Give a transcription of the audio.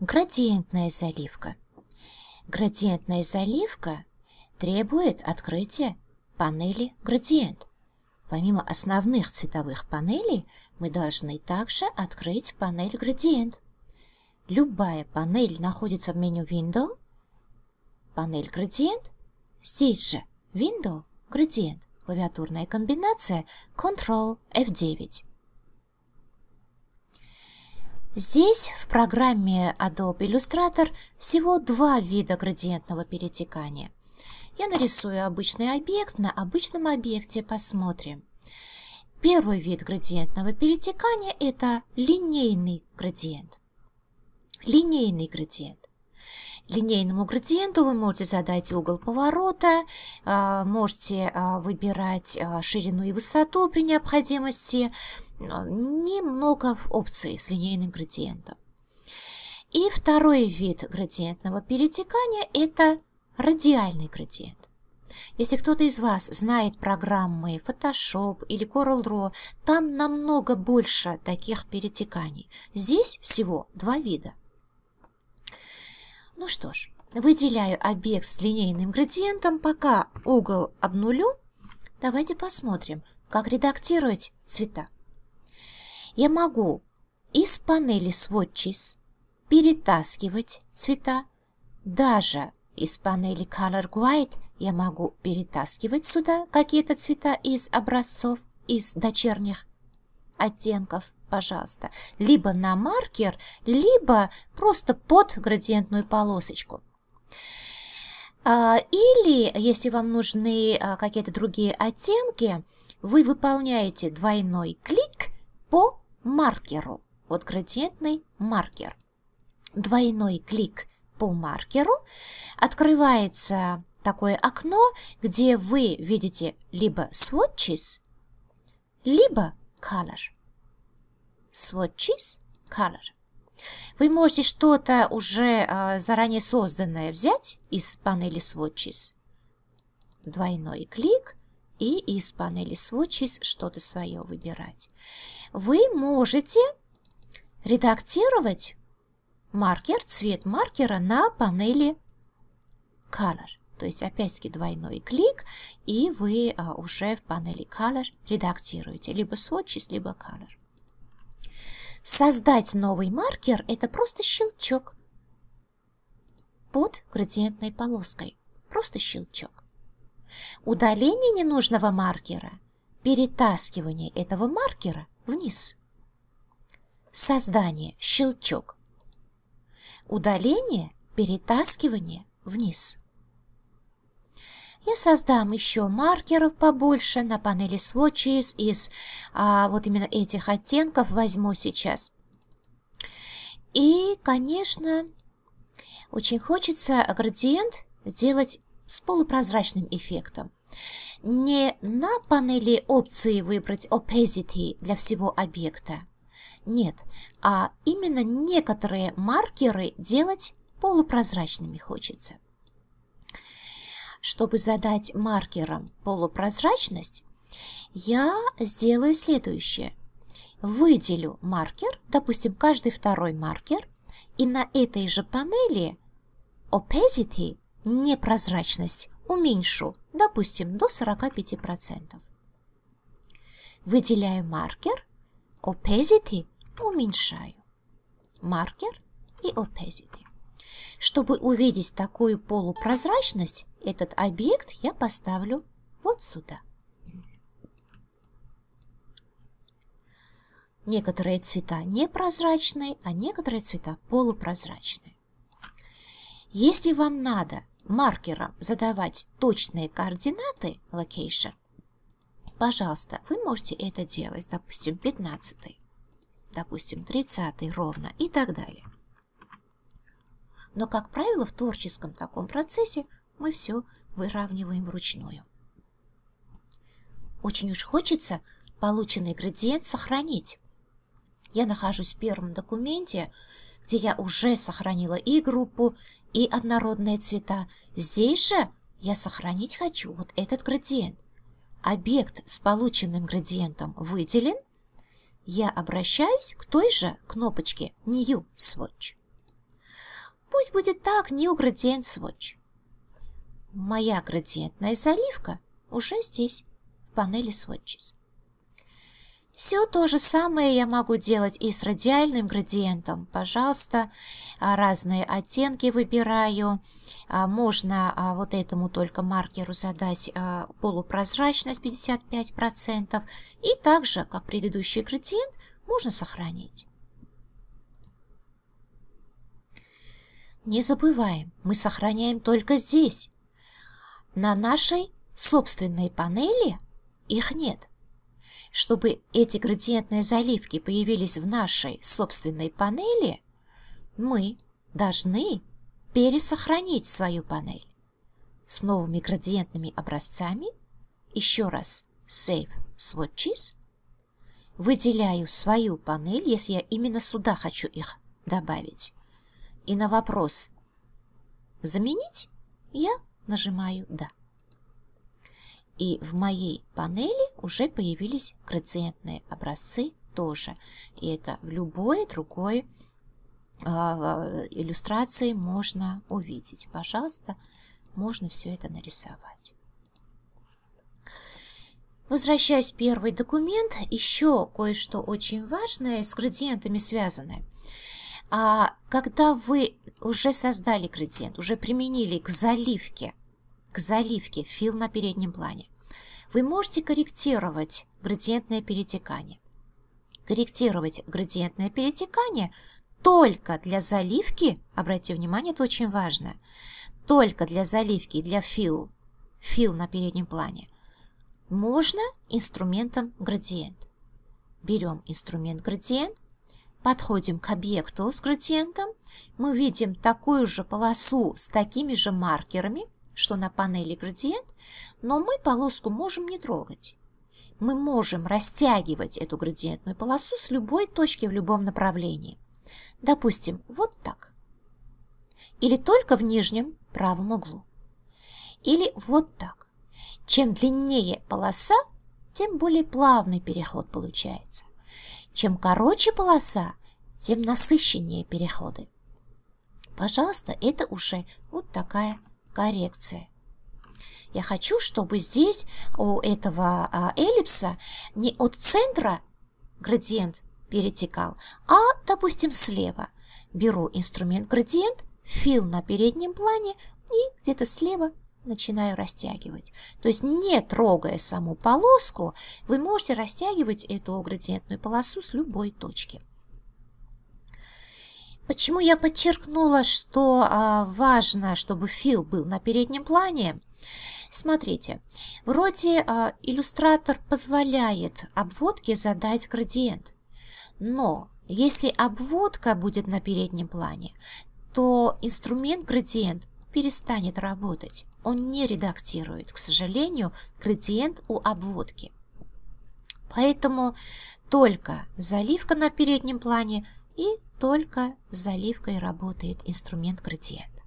Градиентная заливка. Градиентная заливка требует открытия панели «Градиент». Помимо основных цветовых панелей, мы должны также открыть панель «Градиент». Любая панель находится в меню Window, панель «Градиент», здесь же Window, «Градиент», клавиатурная комбинация Ctrl F9. Здесь в программе Adobe Illustrator всего два вида градиентного перетекания. Я нарисую обычный объект, на обычном объекте посмотрим. Первый вид градиентного перетекания – это линейный градиент. Линейный градиент. Линейному градиенту вы можете задать угол поворота, а, можете а, выбирать а, ширину и высоту при необходимости – немного опций с линейным градиентом. И второй вид градиентного перетекания – это радиальный градиент. Если кто-то из вас знает программы Photoshop или Corel.draw, там намного больше таких перетеканий. Здесь всего два вида. Ну что ж, выделяю объект с линейным градиентом, пока угол обнулю. Давайте посмотрим, как редактировать цвета я могу из панели Swatches перетаскивать цвета, даже из панели Color Guide я могу перетаскивать сюда какие-то цвета из образцов, из дочерних оттенков, пожалуйста, либо на маркер, либо просто под градиентную полосочку. А, или, если вам нужны а, какие-то другие оттенки, вы выполняете двойной клик по маркеру. Вот градиентный маркер. Двойной клик по маркеру. Открывается такое окно, где вы видите либо swatches, либо color. Swatches, color. Вы можете что-то уже э, заранее созданное взять из панели swatches. Двойной клик и из панели Swatches что-то свое выбирать. Вы можете редактировать маркер, цвет маркера на панели Color. То есть опять-таки двойной клик, и вы а, уже в панели Color редактируете либо Swatches, либо Color. Создать новый маркер – это просто щелчок под градиентной полоской. Просто щелчок. Удаление ненужного маркера, перетаскивание этого маркера вниз. Создание, щелчок. Удаление, перетаскивание вниз. Я создам еще маркеров побольше на панели Swatches из а, вот именно этих оттенков возьму сейчас. И, конечно, очень хочется градиент сделать с полупрозрачным эффектом. Не на панели опции выбрать opacity для всего объекта. Нет, а именно некоторые маркеры делать полупрозрачными хочется. Чтобы задать маркерам полупрозрачность, я сделаю следующее. Выделю маркер, допустим, каждый второй маркер, и на этой же панели opacity Непрозрачность уменьшу, допустим, до 45%. Выделяю маркер, opacity уменьшаю. Маркер и opacity. Чтобы увидеть такую полупрозрачность, этот объект я поставлю вот сюда. Некоторые цвета непрозрачные, а некоторые цвета полупрозрачные. Если вам надо маркером задавать точные координаты location, пожалуйста, вы можете это делать, допустим, 15 допустим, 30 ровно и так далее. Но, как правило, в творческом таком процессе мы все выравниваем вручную. Очень уж хочется полученный градиент сохранить. Я нахожусь в первом документе, где я уже сохранила и группу, и однородные цвета. Здесь же я сохранить хочу вот этот градиент. Объект с полученным градиентом выделен. Я обращаюсь к той же кнопочке New Swatch. Пусть будет так, New Gradient Swatch. Моя градиентная заливка уже здесь, в панели Swatches. Все то же самое я могу делать и с радиальным градиентом. Пожалуйста, а, разные оттенки выбираю. А, можно а, вот этому только маркеру задать полупрозрачность 55%. И также, как предыдущий градиент, можно сохранить. Не забываем, мы сохраняем только здесь. На нашей собственной панели их нет чтобы эти градиентные заливки появились в нашей собственной панели, мы должны пересохранить свою панель с новыми градиентными образцами. Еще раз Save Swatches. Выделяю свою панель, если я именно сюда хочу их добавить. И на вопрос «Заменить?» я нажимаю «Да». И в моей панели уже появились градиентные образцы тоже. И это в любой другой э, иллюстрации можно увидеть. Пожалуйста, можно все это нарисовать. Возвращаясь в первый документ, еще кое-что очень важное с градиентами связанное. А, когда вы уже создали градиент, уже применили к заливке к заливке фил на переднем плане. Вы можете корректировать градиентное перетекание. Корректировать градиентное перетекание только для заливки, обратите внимание, это очень важно, только для заливки и для фил, фил на переднем плане, можно инструментом градиент. Берем инструмент градиент, подходим к объекту с градиентом, мы видим такую же полосу с такими же маркерами – что на панели градиент, но мы полоску можем не трогать. Мы можем растягивать эту градиентную полосу с любой точки в любом направлении. Допустим, вот так. Или только в нижнем правом углу. Или вот так. Чем длиннее полоса, тем более плавный переход получается. Чем короче полоса, тем насыщеннее переходы. Пожалуйста, это уже вот такая коррекции. Я хочу, чтобы здесь у этого а, эллипса не от центра градиент перетекал, а, допустим, слева. Беру инструмент градиент, фил на переднем плане и где-то слева начинаю растягивать. То есть не трогая саму полоску, вы можете растягивать эту градиентную полосу с любой точки. Почему я подчеркнула, что а, важно, чтобы Фил был на переднем плане? Смотрите, вроде а, иллюстратор позволяет обводке задать градиент, но если обводка будет на переднем плане, то инструмент градиент перестанет работать. Он не редактирует, к сожалению, градиент у обводки. Поэтому только заливка на переднем плане и только с заливкой работает инструмент градиент.